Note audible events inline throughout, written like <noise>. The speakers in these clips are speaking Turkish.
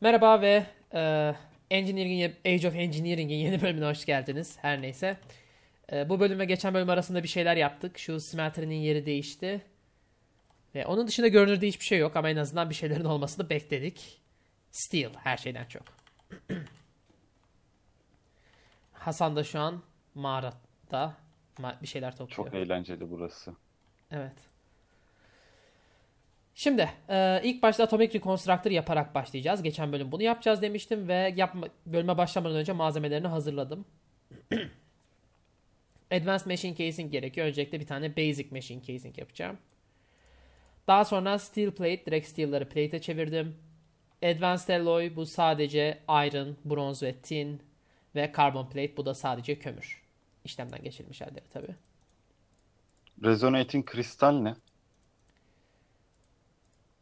Merhaba ve e, Engineering, Age of Engineering'in yeni bölümüne hoş geldiniz. Her neyse. E, bu bölüme geçen bölüm arasında bir şeyler yaptık. Şu simetrinin yeri değişti. Ve onun dışında görünürde hiçbir şey yok ama en azından bir şeylerin olmasını bekledik. Steel her şeyden çok. <clears throat> Hasan da şu an mağarada bir şeyler topluyor. Çok eğlenceli burası. Evet. Şimdi e, ilk başta Atomic Reconstructor yaparak başlayacağız. Geçen bölüm bunu yapacağız demiştim ve yapma, bölüme başlamadan önce malzemelerini hazırladım. <clears throat> Advanced Machine Casing gerekiyor. Öncelikle bir tane Basic Machine Casing yapacağım. Daha sonra Steel Plate, direkt Steel'ları Plate'e çevirdim. Advanced Alloy bu sadece Iron, Bronz ve Tin ve Carbon Plate bu da sadece kömür. İşlemden geçirilmiş halleri tabii. Resonating kristal ne?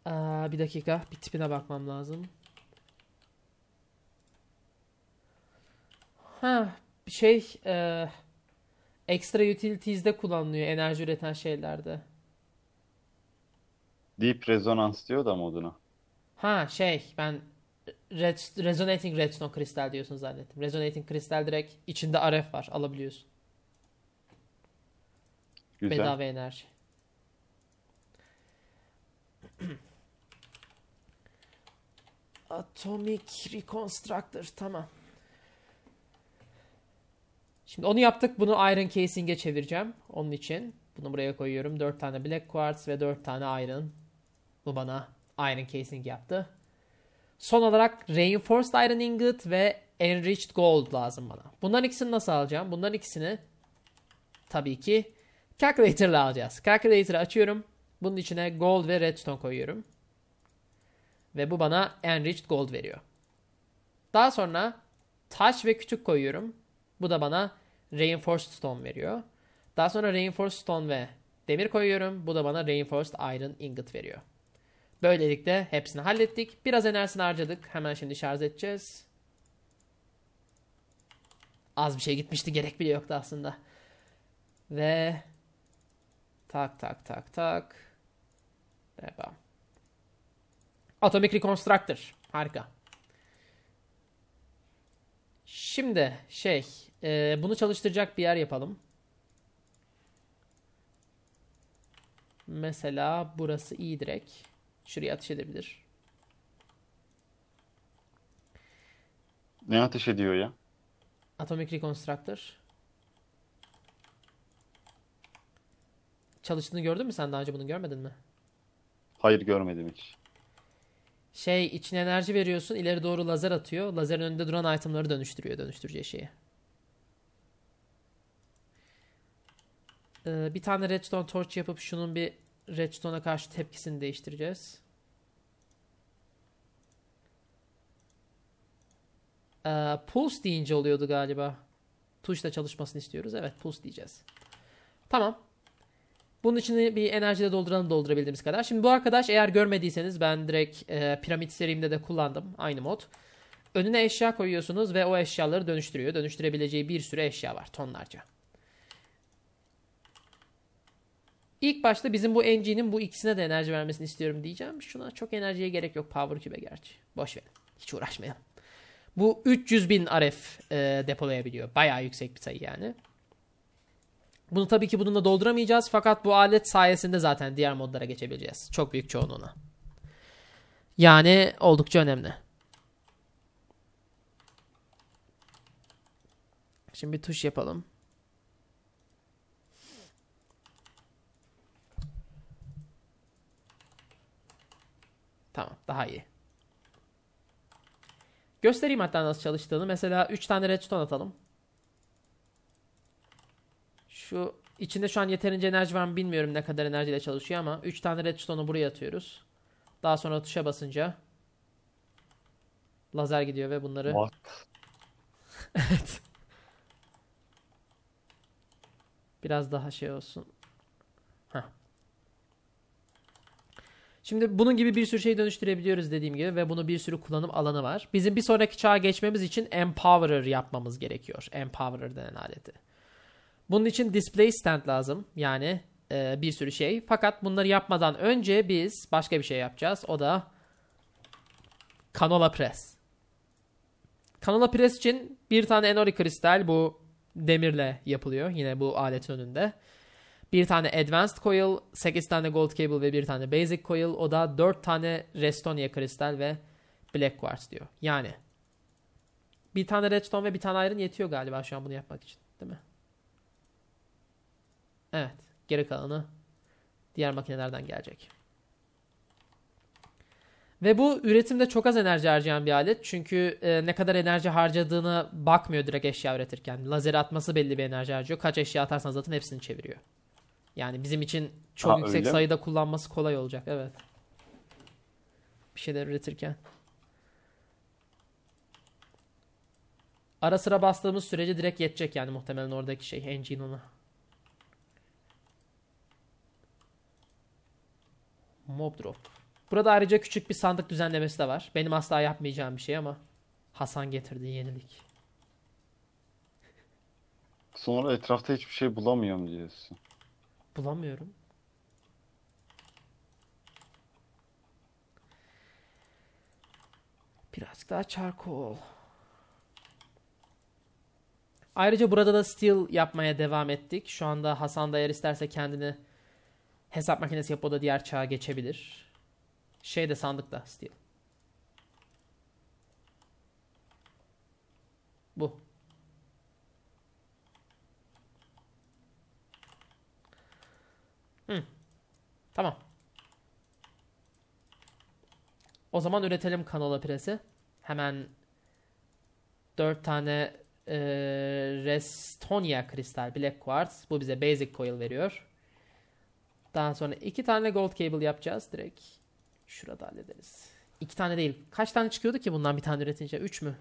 Aa, bir dakika. Bir tipine bakmam lazım. Ha, şey e, ekstra utilities'de kullanılıyor enerji üreten şeylerde. Deep Resonance diyor da moduna. Ha şey ben Red, Resonating Redstone Kristal diyorsun zannettim. Resonating Kristal direkt içinde RF var alabiliyorsun. Güzel. Bedava enerji. <clears throat> Atomic Reconstructor tamam. Şimdi onu yaptık. Bunu Iron Casing'e çevireceğim. Onun için bunu buraya koyuyorum. 4 tane Black Quartz ve 4 tane Iron. Bu bana Iron Casing yaptı. Son olarak Reinforced Iron Ingot ve Enriched Gold lazım bana. Bunların ikisini nasıl alacağım? Bunların ikisini tabii ki Calculator alacağız. Calculator'ı açıyorum. Bunun içine Gold ve Redstone koyuyorum. Ve bu bana enriched gold veriyor. Daha sonra taş ve kütük koyuyorum. Bu da bana reinforced stone veriyor. Daha sonra reinforced stone ve demir koyuyorum. Bu da bana reinforced iron ingot veriyor. Böylelikle hepsini hallettik. Biraz enerjisini harcadık. Hemen şimdi şarj edeceğiz. Az bir şey gitmişti. Gerek bile yoktu aslında. Ve tak tak tak tak. Devam. Atomic Reconstructor. Harika. Şimdi şey e, bunu çalıştıracak bir yer yapalım. Mesela burası iyi direkt. Şuraya ateş edebilir. Ne ateş ediyor ya? Atomic Reconstructor. Çalıştığını gördün mü sen daha önce bunu görmedin mi? Hayır görmedim hiç şey içine enerji veriyorsun ileri doğru lazer atıyor. Lazerin önünde duran itemları dönüştürüyor dönüştüreceği şeyi. Ee, bir tane redstone torch yapıp şunun bir redstone'a karşı tepkisini değiştireceğiz. Ee, pulse deyince oluyordu galiba. Tuşla çalışmasını istiyoruz. Evet pulse diyeceğiz. Tamam. Bunun için bir enerjide dolduralım doldurabildiğimiz kadar. Şimdi bu arkadaş eğer görmediyseniz ben direkt e, piramit serimde de kullandım. Aynı mod. Önüne eşya koyuyorsunuz ve o eşyaları dönüştürüyor. Dönüştürebileceği bir sürü eşya var tonlarca. İlk başta bizim bu NG'nin bu ikisine de enerji vermesini istiyorum diyeceğim. Şuna çok enerjiye gerek yok Power Cube'e gerçi. Boş verin. Hiç uğraşmayalım. Bu 300 bin RF e, depolayabiliyor. Bayağı yüksek bir sayı yani. Bunu tabii ki bununla dolduramayacağız fakat bu alet sayesinde zaten diğer modlara geçebileceğiz. Çok büyük çoğunluğuna. Yani oldukça önemli. Şimdi bir tuş yapalım. Tamam daha iyi. Göstereyim hatta nasıl çalıştığını. Mesela 3 tane redstone atalım. Şu içinde şu an yeterince enerji var mı bilmiyorum ne kadar enerjiyle çalışıyor ama 3 tane redstone'u buraya atıyoruz. Daha sonra tuşa basınca lazer gidiyor ve bunları <laughs> evet. Biraz daha şey olsun. Heh. Şimdi bunun gibi bir sürü şey dönüştürebiliyoruz dediğim gibi ve bunu bir sürü kullanım alanı var. Bizim bir sonraki çağa geçmemiz için Empowerer yapmamız gerekiyor. Empowerer denen aleti. Bunun için display stand lazım. Yani e, bir sürü şey. Fakat bunları yapmadan önce biz başka bir şey yapacağız. O da kanola press Kanola press için bir tane enori kristal bu demirle yapılıyor. Yine bu alet önünde. Bir tane advanced coil, 8 tane gold cable ve bir tane basic coil. O da 4 tane restonia kristal ve black quartz diyor. Yani bir tane redstone ve bir tane iron yetiyor galiba şu an bunu yapmak için. Değil mi? Evet. Geri kalanı diğer makinelerden gelecek. Ve bu üretimde çok az enerji harcayan bir alet. Çünkü e, ne kadar enerji harcadığını bakmıyor direkt eşya üretirken. Lazer atması belli bir enerji harcıyor. Kaç eşya atarsanız zaten hepsini çeviriyor. Yani bizim için çok ha, yüksek öyle. sayıda kullanması kolay olacak. Evet. Bir şeyler üretirken. Ara sıra bastığımız sürece direkt yetecek yani muhtemelen oradaki şey engine ona. Mob drop. Burada ayrıca küçük bir sandık düzenlemesi de var. Benim asla yapmayacağım bir şey ama Hasan getirdi yenilik. Sonra etrafta hiçbir şey bulamıyorum diyorsun. Bulamıyorum. Birazcık daha charcoal. Ayrıca burada da steel yapmaya devam ettik. Şu anda Hasan da eğer isterse kendini Hesap makinesi yapıp o da diğer çağa geçebilir. Şey de sandıkta steel. Bu. Hmm. Tamam. O zaman üretelim kanola piresi. Hemen 4 tane e, Restonia kristal Black Quartz. Bu bize basic coil veriyor. Daha sonra iki tane gold cable yapacağız direkt. Şurada hallederiz. İki tane değil. Kaç tane çıkıyordu ki bundan bir tane üretince? Üç mü?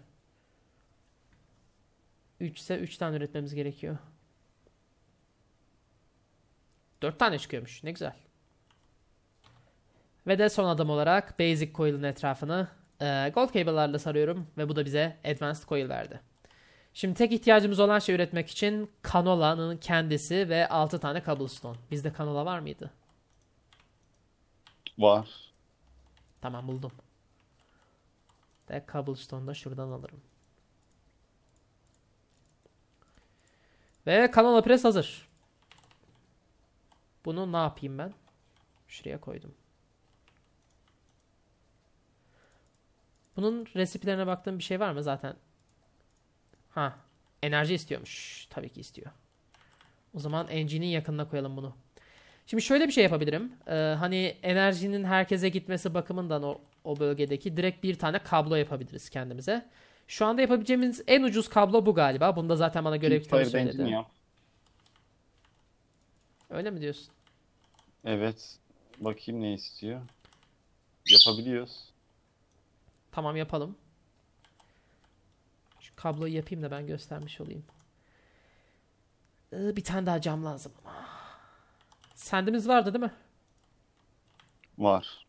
Üçse üç tane üretmemiz gerekiyor. Dört tane çıkıyormuş. Ne güzel. Ve de son adım olarak basic coil'in etrafını gold cable'larla sarıyorum ve bu da bize advanced coil verdi. Şimdi tek ihtiyacımız olan şey üretmek için kanola'nın kendisi ve 6 tane cobblestone. Bizde kanola var mıydı? Var. Tamam buldum. Ve cobblestone'u da şuradan alırım. Ve kanola pres hazır. Bunu ne yapayım ben? Şuraya koydum. Bunun resiplerine baktığım bir şey var mı zaten? Ha. Enerji istiyormuş. Tabii ki istiyor. O zaman engine'in yakınına koyalım bunu. Şimdi şöyle bir şey yapabilirim. Ee, hani enerjinin herkese gitmesi bakımından o, o bölgedeki direkt bir tane kablo yapabiliriz kendimize. Şu anda yapabileceğimiz en ucuz kablo bu galiba. Bunda zaten bana görev kitabı söyledi. Öyle mi diyorsun? Evet. Bakayım ne istiyor. Yapabiliyoruz. Tamam yapalım. Kabloyu yapayım da ben göstermiş olayım. Ee, bir tane daha cam lazım ama. Sendimiz vardı değil mi? Var.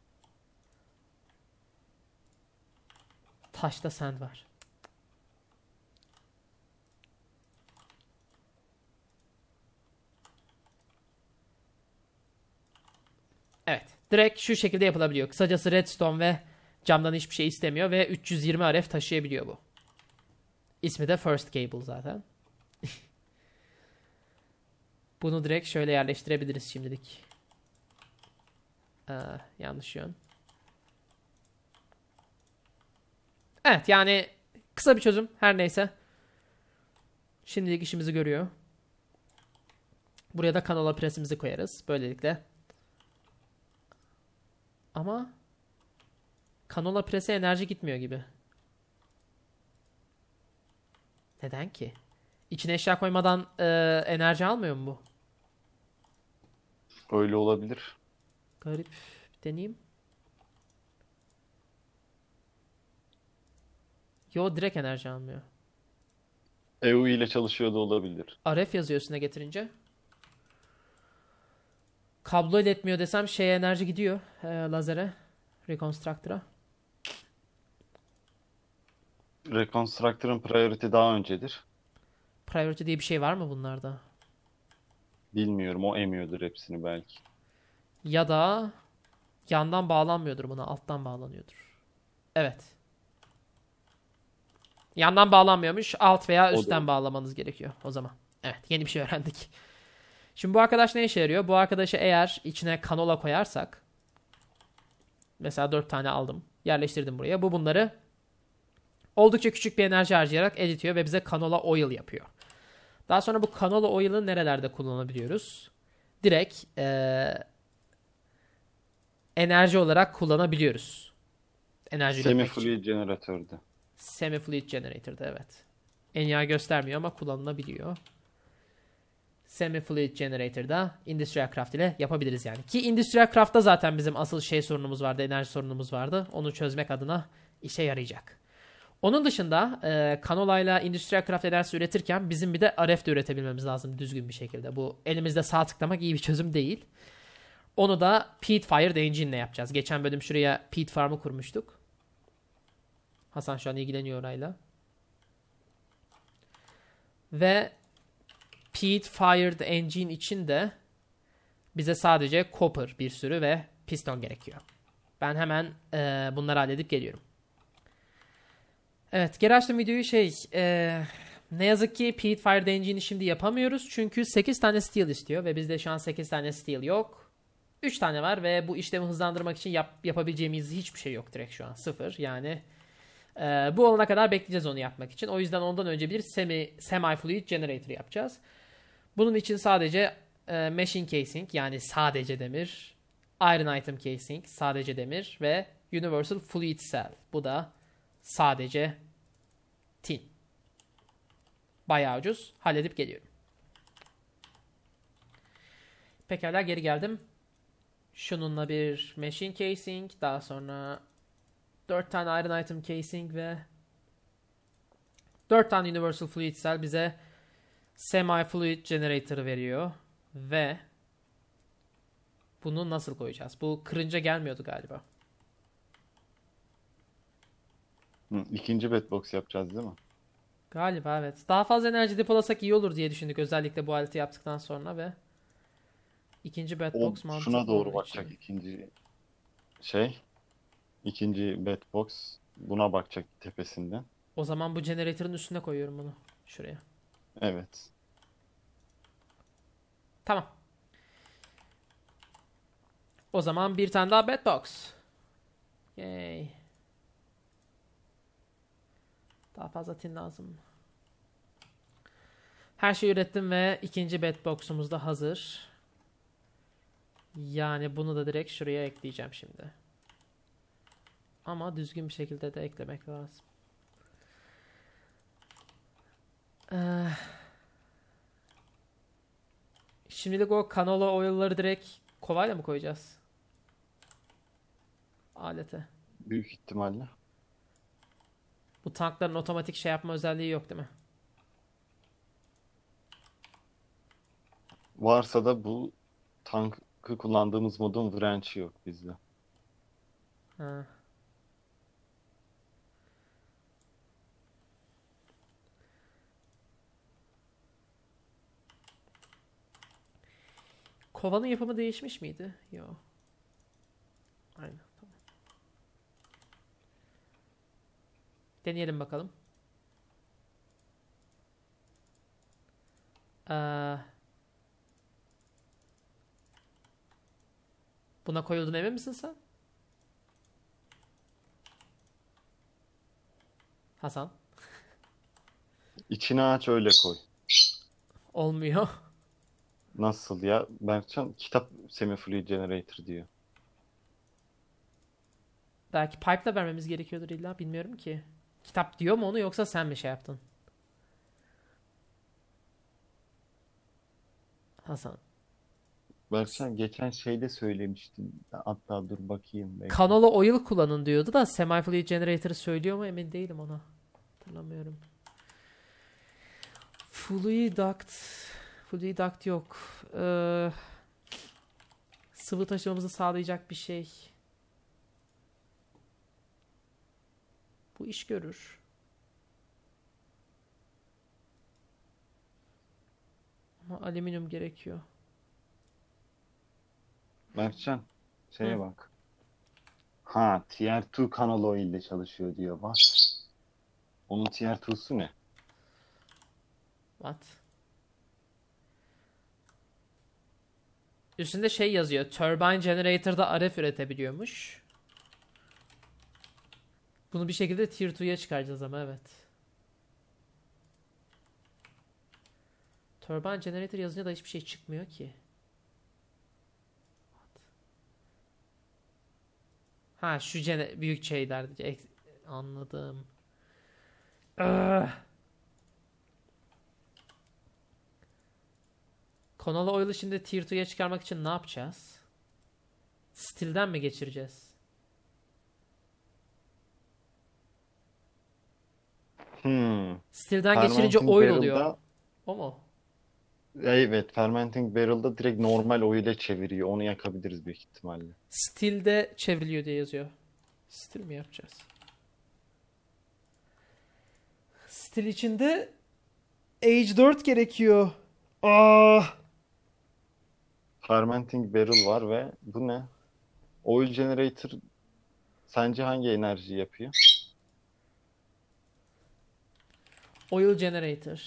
Taşta send var. Evet. Direkt şu şekilde yapılabiliyor. Kısacası redstone ve camdan hiçbir şey istemiyor ve 320 RF taşıyabiliyor bu. İsmi de First Cable zaten. <laughs> Bunu direkt şöyle yerleştirebiliriz şimdilik. Ee, yanlış yön. Evet yani kısa bir çözüm her neyse. Şimdilik işimizi görüyor. Buraya da kanala presimizi koyarız. Böylelikle. Ama kanola prese enerji gitmiyor gibi. Neden ki? İçine eşya koymadan e, enerji almıyor mu bu? Öyle olabilir. Garip. Bir deneyeyim. Yo direkt enerji almıyor. EU ile çalışıyor da olabilir. RF yazıyor üstüne getirince. Kablo iletmiyor desem şeye enerji gidiyor. E, lazere. Reconstructor'a. Reconstructor'ın priority daha öncedir. Priority diye bir şey var mı bunlarda? Bilmiyorum. O emiyordur hepsini belki. Ya da yandan bağlanmıyordur buna. Alttan bağlanıyordur. Evet. Yandan bağlanmıyormuş. Alt veya üstten bağlamanız gerekiyor o zaman. Evet. Yeni bir şey öğrendik. Şimdi bu arkadaş ne işe yarıyor? Bu arkadaşı eğer içine kanola koyarsak Mesela 4 tane aldım. Yerleştirdim buraya. Bu bunları Oldukça küçük bir enerji harcayarak eritiyor ve bize kanola oil yapıyor. Daha sonra bu kanola oil'ı nerelerde kullanabiliyoruz? Direkt ee, enerji olarak kullanabiliyoruz. Enerji Semi-fluid generator'da. Semi-fluid generator'da evet. Enya göstermiyor ama kullanılabiliyor. Semi-fluid generator'da Industrial Craft ile yapabiliriz yani. Ki Industrial Craft'ta zaten bizim asıl şey sorunumuz vardı, enerji sorunumuz vardı. Onu çözmek adına işe yarayacak. Onun dışında e, kanolayla Industrial Craft Enerjisi üretirken bizim bir de RF de üretebilmemiz lazım düzgün bir şekilde. Bu elimizde sağ tıklamak iyi bir çözüm değil. Onu da Peat Fired Engine ile yapacağız. Geçen bölüm şuraya Peat Farm'ı kurmuştuk. Hasan şu an ilgileniyor orayla. Ve Peat Fired Engine için de bize sadece copper bir sürü ve piston gerekiyor. Ben hemen e, bunları halledip geliyorum. Evet geri açtım videoyu şey e, ne yazık ki Pete Fire Engine'i şimdi yapamıyoruz. Çünkü 8 tane steel istiyor ve bizde şu an 8 tane steel yok. 3 tane var ve bu işlemi hızlandırmak için yap, yapabileceğimiz hiçbir şey yok direkt şu an. Sıfır yani. E, bu olana kadar bekleyeceğiz onu yapmak için. O yüzden ondan önce bir semi, semi fluid generator yapacağız. Bunun için sadece e, machine casing yani sadece demir, iron item casing sadece demir ve universal fluid cell. Bu da sadece Bayağı ucuz. Halledip geliyorum. Pekala geri geldim. Şununla bir machine casing. Daha sonra 4 tane iron item casing ve 4 tane universal fluid cell bize semi fluid generator veriyor. Ve bunu nasıl koyacağız? Bu kırınca gelmiyordu galiba. İkinci ikinci bedbox yapacağız değil mi? Galiba evet. Daha fazla enerji depolasak iyi olur diye düşündük özellikle bu aleti yaptıktan sonra ve ikinci Batbox mantıklı Şuna doğru bakacak için. ikinci şey. ikinci Batbox buna bakacak tepesinden. O zaman bu generator'ın üstüne koyuyorum bunu. Şuraya. Evet. Tamam. O zaman bir tane daha Batbox. Yay. Daha fazla tin lazım. Her şeyi ürettim ve ikinci bedbox'umuz da hazır. Yani bunu da direkt şuraya ekleyeceğim şimdi. Ama düzgün bir şekilde de eklemek lazım. Ee, şimdilik o kanola oil'ları direkt kovayla mı koyacağız? Alete. Büyük ihtimalle. Bu tankların otomatik şey yapma özelliği yok değil mi? Varsa da bu tankı kullandığımız modun branch'i yok bizde. Ha. Kovanın yapımı değişmiş miydi? Yok. Aynen. Deneyelim bakalım. Ee, buna koyuldun emin misin sen? Hasan. <laughs> İçine aç öyle koy. Olmuyor. Nasıl ya? Berkcan kitap semifluid generator diyor. Belki pipe'la vermemiz gerekiyordur illa bilmiyorum ki kitap diyor mu onu yoksa sen mi şey yaptın? Hasan. Bak sen geçen şeyde söylemiştin. Hatta dur bakayım. Belki. Canola oil kullanın diyordu da semi-fluid generator'ı söylüyor mu emin değilim ona. Hatırlamıyorum. Fluid duct. Fluid duct yok. Ee, sıvı taşımamızı sağlayacak bir şey. bu iş görür. Ama alüminyum gerekiyor. Mertcan şeye Hı. bak. Ha TR2 kanalı ile çalışıyor diyor bak. Onun TR2'su ne? What? Üstünde şey yazıyor. Turbine Generator'da RF üretebiliyormuş. Bunu bir şekilde tier 2'ye çıkaracağız ama evet. Turban generator yazınca da hiçbir şey çıkmıyor ki. Ha şu gene büyük derdi. anladım. Konalı Oil'ı şimdi Tier 2'ye çıkarmak için ne yapacağız? Stilden mi geçireceğiz? Hmm. Stirden geçirince oil oluyor. Barrel'da O mu? evet Fermenting Barrel'da direkt normal oil'e çeviriyor. Onu yakabiliriz büyük ihtimalle. Stilde çevriliyor diye yazıyor. Stil mi yapacağız? Stil içinde Age 4 gerekiyor. Ah! Fermenting Barrel var ve bu ne? Oil Generator sence hangi enerji yapıyor? Oil generator.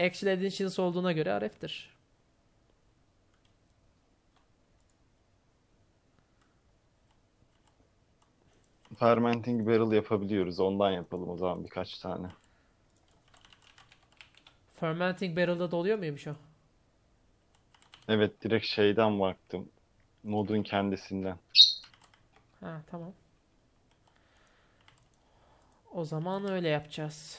Actual additions olduğuna göre RF'tir. Fermenting barrel yapabiliyoruz. Ondan yapalım o zaman birkaç tane. Fermenting barrel'da doluyor muymuş o? Evet direkt şeyden baktım. Modun kendisinden. Ha tamam. O zaman öyle yapacağız.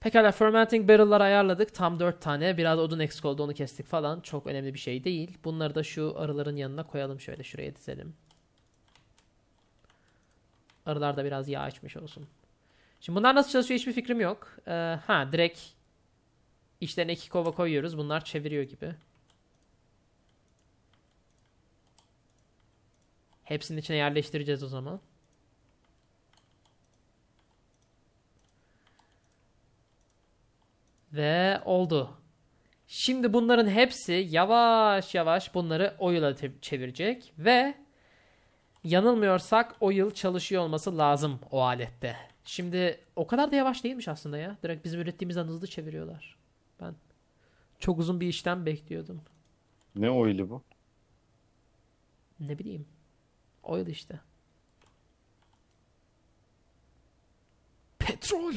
Pekala Fermenting Barrel'lar ayarladık. Tam 4 tane. Biraz odun eksik oldu onu kestik falan. Çok önemli bir şey değil. Bunları da şu arıların yanına koyalım. Şöyle şuraya dizelim. Arılar da biraz yağ içmiş olsun. Şimdi bunlar nasıl çalışıyor hiçbir fikrim yok. Ee, ha direkt içlerine iki kova koyuyoruz. Bunlar çeviriyor gibi. Hepsinin içine yerleştireceğiz o zaman. Ve oldu. Şimdi bunların hepsi yavaş yavaş bunları o yıla çevirecek ve yanılmıyorsak o çalışıyor olması lazım o alette. Şimdi o kadar da yavaş değilmiş aslında ya. Direkt bizim ürettiğimizden hızlı çeviriyorlar. Ben çok uzun bir işten bekliyordum. Ne oil'i bu? Ne bileyim. Oydu işte. Petrol.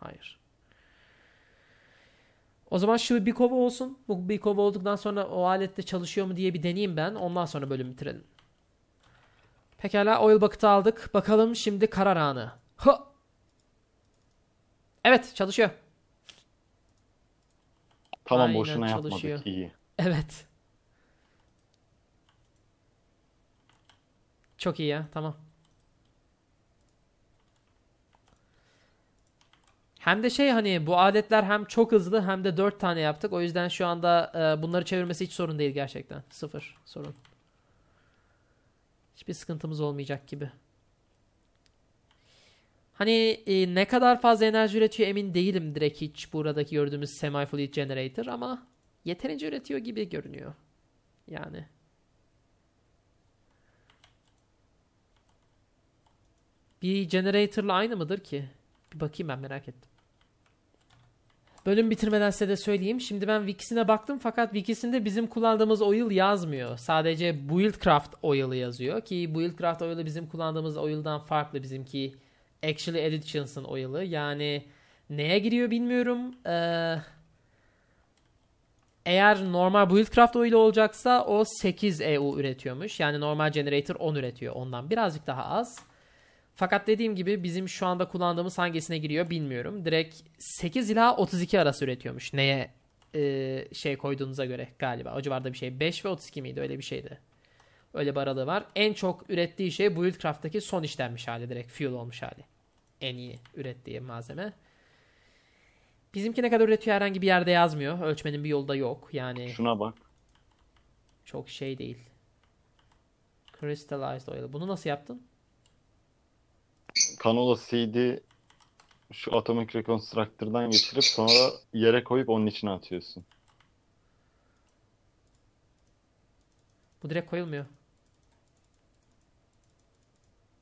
Hayır. O zaman şu bir kova olsun. Bu bir kova olduktan sonra o alette çalışıyor mu diye bir deneyeyim ben. Ondan sonra bölüm bitirelim. Pekala oil bucket'ı aldık. Bakalım şimdi karar anı. Ha! Evet çalışıyor. Tamam Aynen, boşuna çalışıyor. yapmadık iyi. Evet. Çok iyi ya. Tamam. Hem de şey hani bu adetler hem çok hızlı hem de 4 tane yaptık. O yüzden şu anda e, bunları çevirmesi hiç sorun değil gerçekten. Sıfır sorun. Hiçbir sıkıntımız olmayacak gibi. Hani e, ne kadar fazla enerji üretiyor emin değilim direkt hiç buradaki gördüğümüz semi-fluid generator ama yeterince üretiyor gibi görünüyor. Yani. Bir generator'la aynı mıdır ki? Bir bakayım ben merak ettim. Bölüm bitirmeden size de söyleyeyim. Şimdi ben wikisine baktım fakat wikisinde bizim kullandığımız oil yazmıyor. Sadece Buildcraft oil'ı yazıyor ki Buildcraft oil'ı bizim kullandığımız oil'dan farklı. Bizimki Actually Editions'ın oil'ı. Yani neye giriyor bilmiyorum. Ee, eğer normal Buildcraft oil olacaksa o 8 EU üretiyormuş. Yani normal generator 10 üretiyor ondan. Birazcık daha az. Fakat dediğim gibi bizim şu anda kullandığımız hangisine giriyor bilmiyorum. Direkt 8 ila 32 arası üretiyormuş. Neye e, şey koyduğunuza göre galiba. O civarda bir şey. 5 ve 32 miydi öyle bir şeydi. Öyle bir aralığı var. En çok ürettiği şey Buildcraft'taki son işlenmiş hali direkt. Fuel olmuş hali. En iyi ürettiği malzeme. Bizimki ne kadar üretiyor herhangi bir yerde yazmıyor. Ölçmenin bir yolu da yok. Yani Şuna bak. Çok şey değil. Crystallized oil. Bunu nasıl yaptın? Kanola CD, şu Atomic Reconstructor'dan geçirip sonra yere koyup onun içine atıyorsun. Bu direkt koyulmuyor.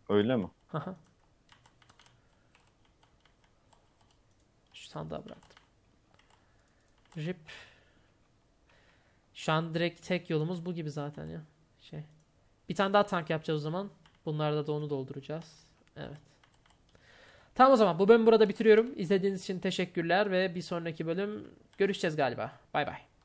Öyle mi? Şu sandığa bıraktım. Rip. Şu an direkt tek yolumuz bu gibi zaten ya. Şey. Bir tane daha tank yapacağız o zaman. Bunlarda da onu dolduracağız. Evet. Tamam o zaman bu bölümü burada bitiriyorum. İzlediğiniz için teşekkürler ve bir sonraki bölüm görüşeceğiz galiba. Bay bay.